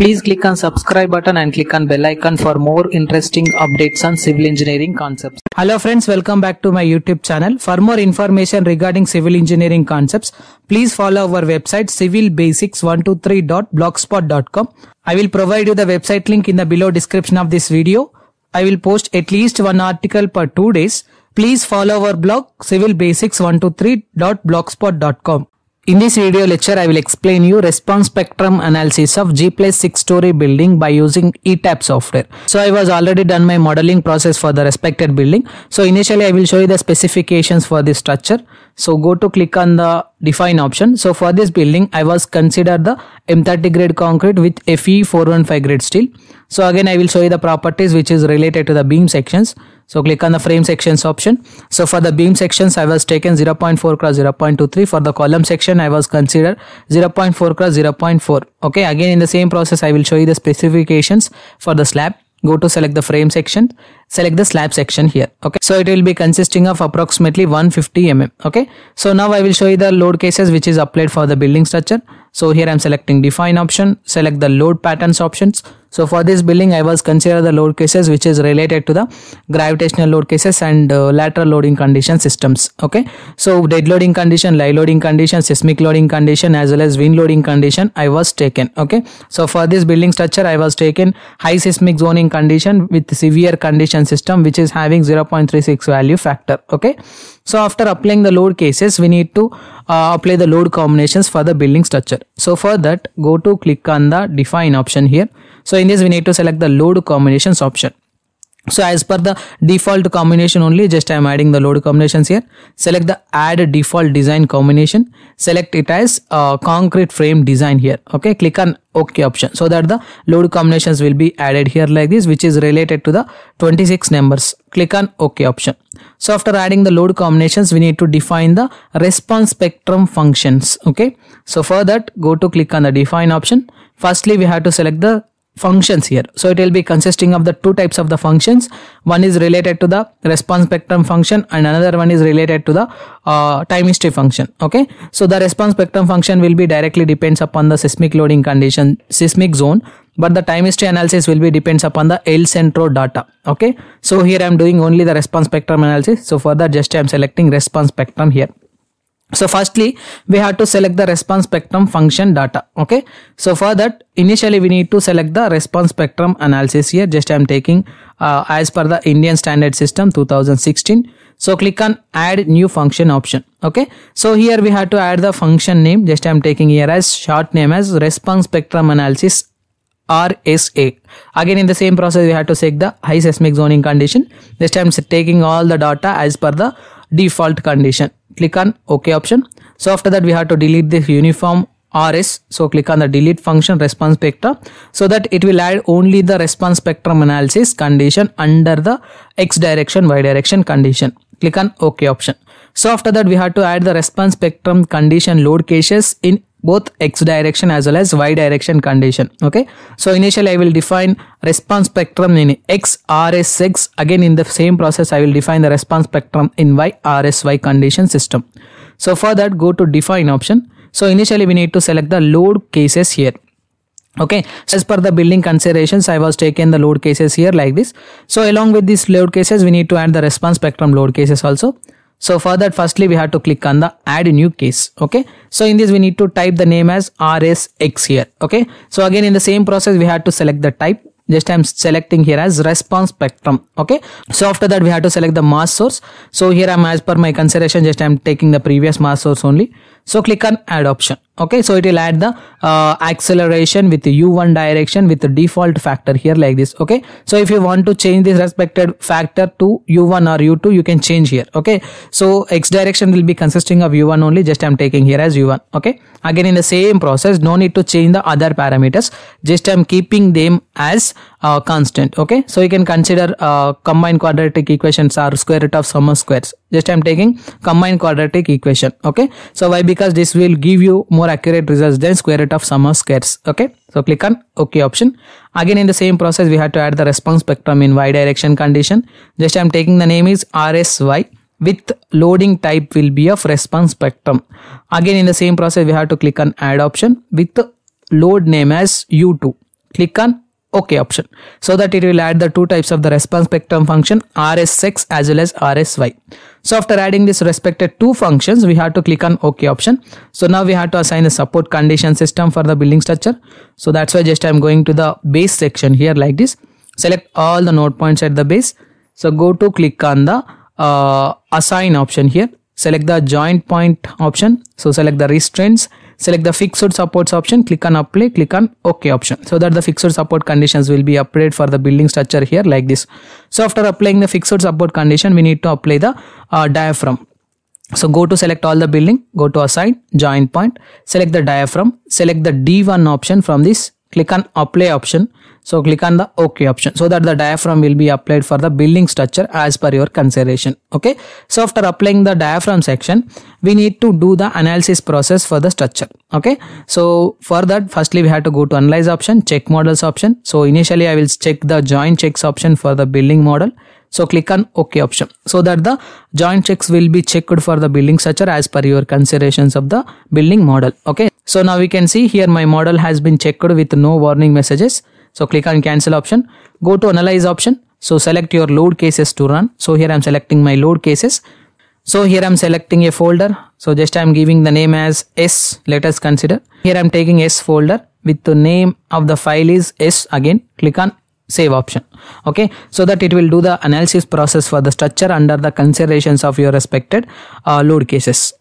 Please click on subscribe button and click on bell icon for more interesting updates on civil engineering concepts. Hello friends, welcome back to my YouTube channel. For more information regarding civil engineering concepts, please follow our website civilbasics123.blogspot.com. I will provide you the website link in the below description of this video. I will post at least one article per two days. Please follow our blog civilbasics123.blogspot.com. In this video lecture, I will explain you response spectrum analysis of G plus 6 story building by using ETAP software. So I was already done my modeling process for the respected building. So initially I will show you the specifications for this structure. So go to click on the define option. So for this building, I was consider the M30 grade concrete with FE415 grade steel. So again, I will show you the properties which is related to the beam sections. So click on the frame sections option. So for the beam sections, I was taken 0.4 cross 0.23. For the column section, I was considered 0.4 cross 0.4. Okay, again in the same process, I will show you the specifications for the slab. Go to select the frame section select the slab section here okay so it will be consisting of approximately 150 mm okay so now i will show you the load cases which is applied for the building structure so here i'm selecting define option select the load patterns options so for this building i was consider the load cases which is related to the gravitational load cases and uh, lateral loading condition systems okay so dead loading condition lie loading condition seismic loading condition as well as wind loading condition i was taken okay so for this building structure i was taken high seismic zoning condition with severe condition distribution system which is having 0.36 value factor okay so after applying the load cases we need to uh, apply the load combinations for the building structure so for that go to click on the define option here so in this we need to select the load combinations option so as per the default combination only, just I am adding the load combinations here. Select the add default design combination. Select it as concrete frame design here. Okay, click on OK option so that the load combinations will be added here like this, which is related to the 26 numbers. Click on OK option. So after adding the load combinations, we need to define the response spectrum functions. Okay, so for that, go to click on the define option. Firstly, we have to select the functions here. So it will be consisting of the two types of the functions. One is related to the response spectrum function and another one is related to the uh, time history function. Okay. So the response spectrum function will be directly depends upon the seismic loading condition, seismic zone, but the time history analysis will be depends upon the L Centro data. Okay. So here I am doing only the response spectrum analysis. So for that just I am selecting response spectrum here. So firstly, we have to select the response spectrum function data. Okay. So for that, initially we need to select the response spectrum analysis here. Just I'm taking uh, as per the Indian standard system 2016. So click on add new function option. Okay. So here we have to add the function name. Just I'm taking here as short name as response spectrum analysis RSA. Again in the same process we have to check the high seismic zoning condition. This time taking all the data as per the default condition click on ok option so after that we have to delete this uniform rs so click on the delete function response spectrum so that it will add only the response spectrum analysis condition under the x direction y direction condition click on ok option so after that we have to add the response spectrum condition load caches in both x direction as well as y direction condition okay so initially i will define response spectrum in x rsx again in the same process i will define the response spectrum in y rsy condition system so for that go to define option so initially we need to select the load cases here okay so as per the building considerations i was taking the load cases here like this so along with these load cases we need to add the response spectrum load cases also so for that firstly we have to click on the add new case. Okay. So in this we need to type the name as RSX here. Okay. So again in the same process we have to select the type just I'm selecting here as response spectrum okay so after that we have to select the mass source so here I'm as per my consideration just I'm taking the previous mass source only so click on add option. Okay, so it will add the uh, acceleration with u1 direction with the default factor here like this. Okay, so if you want to change this respected factor to u1 or u2, you can change here. Okay, so x direction will be consisting of u1 only. Just I'm taking here as u1. Okay, again in the same process, no need to change the other parameters. Just I'm keeping them as uh, constant. Okay, so you can consider uh, combined quadratic equations are square root of sum of squares just i'm taking combined quadratic equation okay so why because this will give you more accurate results than square root of sum of squares okay so click on ok option again in the same process we have to add the response spectrum in y direction condition just i'm taking the name is rsy with loading type will be of response spectrum again in the same process we have to click on add option with load name as u2 click on OK option. So that it will add the two types of the response spectrum function RS6 as well as RSY. So after adding this respected two functions, we have to click on OK option. So now we have to assign a support condition system for the building structure. So that's why just I'm going to the base section here like this. Select all the node points at the base. So go to click on the uh, assign option here. Select the joint point option. So select the restraints select the fixed supports option click on apply click on ok option so that the fixed support conditions will be applied for the building structure here like this so after applying the fixed support condition we need to apply the uh, diaphragm so go to select all the building go to assign join point select the diaphragm select the d1 option from this click on apply option so click on the OK option so that the diaphragm will be applied for the building structure as per your consideration. Okay. So after applying the diaphragm section, we need to do the analysis process for the structure. Okay. So for that, firstly we have to go to analyze option, check models option. So initially I will check the joint checks option for the building model. So click on OK option so that the joint checks will be checked for the building structure as per your considerations of the building model. Okay. So now we can see here my model has been checked with no warning messages. So click on cancel option. Go to analyze option. So select your load cases to run. So here I'm selecting my load cases. So here I'm selecting a folder. So just I'm giving the name as S. Let us consider. Here I'm taking S folder with the name of the file is S again. Click on save option okay so that it will do the analysis process for the structure under the considerations of your respected uh, load cases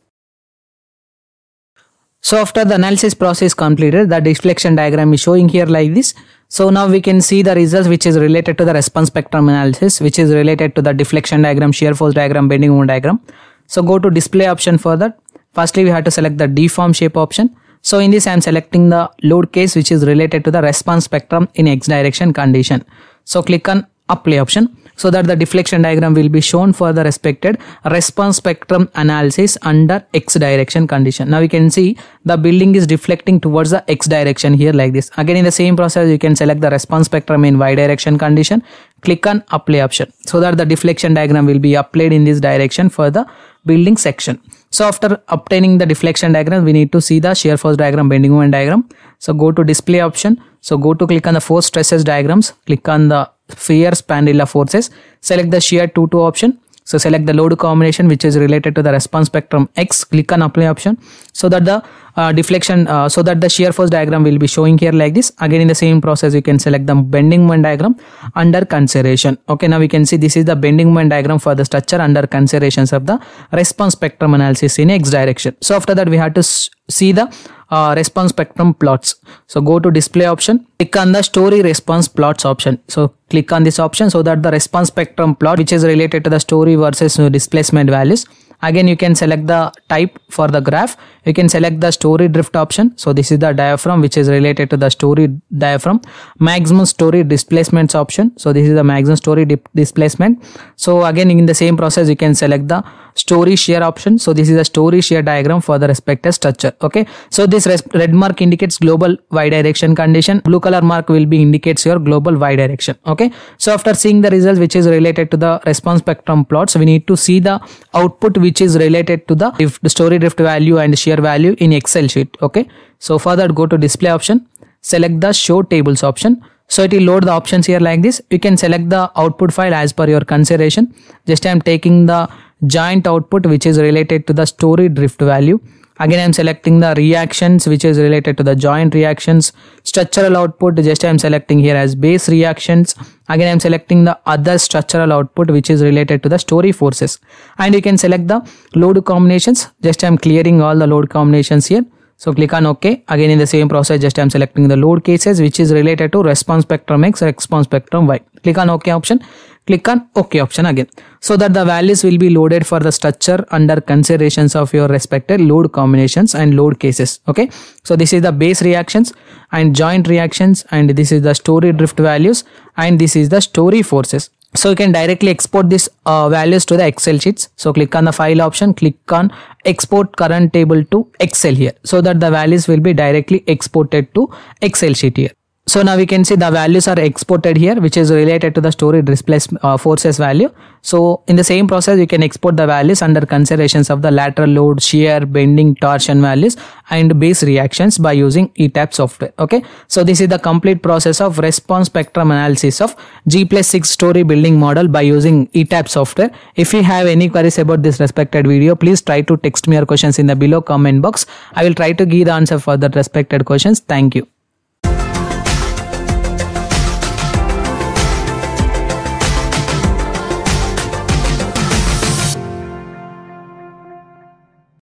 so after the analysis process completed, the deflection diagram is showing here like this. So now we can see the results which is related to the response spectrum analysis, which is related to the deflection diagram, shear force diagram, bending moment diagram. So go to display option for that. Firstly, we have to select the deform shape option. So in this, I am selecting the load case, which is related to the response spectrum in X direction condition. So click on apply option so that the deflection diagram will be shown for the respected response spectrum analysis under x direction condition. Now you can see the building is deflecting towards the x direction here like this. Again in the same process you can select the response spectrum in y direction condition. Click on apply option so that the deflection diagram will be applied in this direction for the building section. So after obtaining the deflection diagram, we need to see the shear force diagram, bending moment diagram. So go to display option. So go to click on the force stresses diagrams, click on the fear spandrel forces select the shear 2 2 option so select the load combination which is related to the response spectrum X. Click on apply option so that the uh, deflection uh, so that the shear force diagram will be showing here like this. Again in the same process you can select the bending moment diagram under consideration. Okay now we can see this is the bending moment diagram for the structure under considerations of the response spectrum analysis in X direction. So after that we have to see the uh, response spectrum plots. So go to display option, click on the story response plots option. So click on this option so that the response spectrum plot which is related to the story versus displacement values. Again, you can select the type for the graph. You can select the story drift option. So this is the diaphragm which is related to the story diaphragm. Maximum story displacements option. So this is the maximum story displacement. So again, in the same process, you can select the story share option so this is a story share diagram for the respective structure okay so this red mark indicates global y direction condition blue color mark will be indicates your global y direction okay so after seeing the result which is related to the response spectrum plots we need to see the output which is related to the if the story drift value and share value in excel sheet okay so for that go to display option select the show tables option so it will load the options here like this you can select the output file as per your consideration just i am taking the joint output which is related to the story drift value again i'm selecting the reactions which is related to the joint reactions structural output just i'm selecting here as base reactions again i'm selecting the other structural output which is related to the story forces and you can select the load combinations just i'm clearing all the load combinations here so click on ok again in the same process just i'm selecting the load cases which is related to response spectrum x response spectrum y click on ok option click on ok option again so that the values will be loaded for the structure under considerations of your respected load combinations and load cases okay so this is the base reactions and joint reactions and this is the story drift values and this is the story forces so you can directly export these uh, values to the excel sheets so click on the file option click on export current table to excel here so that the values will be directly exported to excel sheet here so now we can see the values are exported here which is related to the storage displacement uh, forces value so in the same process you can export the values under considerations of the lateral load shear bending torsion values and base reactions by using etap software okay so this is the complete process of response spectrum analysis of g plus 6 story building model by using etap software if you have any queries about this respected video please try to text me your questions in the below comment box i will try to give the answer for the respected questions thank you